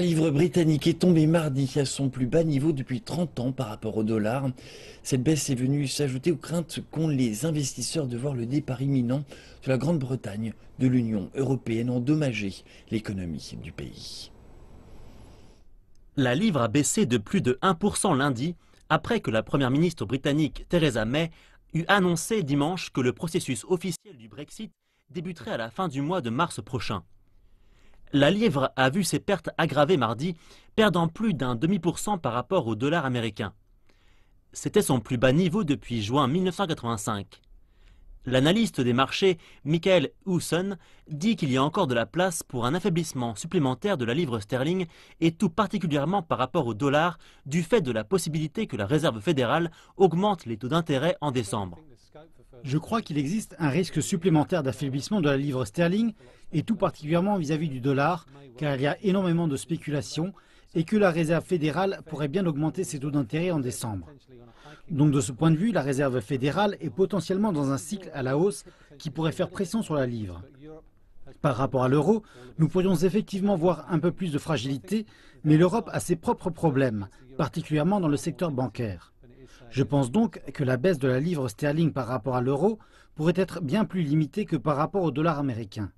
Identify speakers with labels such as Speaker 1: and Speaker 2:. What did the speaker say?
Speaker 1: La livre britannique est tombée mardi à son plus bas niveau depuis 30 ans par rapport au dollar. Cette baisse est venue s'ajouter aux craintes qu'ont les investisseurs de voir le départ imminent de la Grande-Bretagne de l'Union européenne endommager l'économie du pays. La livre a baissé de plus de 1% lundi après que la première
Speaker 2: ministre britannique Theresa May eut annoncé dimanche que le processus officiel du Brexit débuterait à la fin du mois de mars prochain. La livre a vu ses pertes aggravées mardi, perdant plus d'un demi cent par rapport au dollar américain. C'était son plus bas niveau depuis juin 1985. L'analyste des marchés, Michael Housson, dit qu'il y a encore de la place pour un affaiblissement supplémentaire de la livre sterling et tout particulièrement par rapport au dollar du fait de la possibilité que la Réserve fédérale augmente les taux d'intérêt en décembre.
Speaker 3: Je crois qu'il existe un risque supplémentaire d'affaiblissement de la livre sterling, et tout particulièrement vis-à-vis du dollar, car il y a énormément de spéculation et que la Réserve fédérale pourrait bien augmenter ses taux d'intérêt en décembre. Donc de ce point de vue, la Réserve fédérale est potentiellement dans un cycle à la hausse qui pourrait faire pression sur la livre. Par rapport à l'euro, nous pourrions effectivement voir un peu plus de fragilité, mais l'Europe a ses propres problèmes, particulièrement dans le secteur bancaire. Je pense donc que la baisse de la livre sterling par rapport à l'euro pourrait être bien plus limitée que par rapport au dollar américain.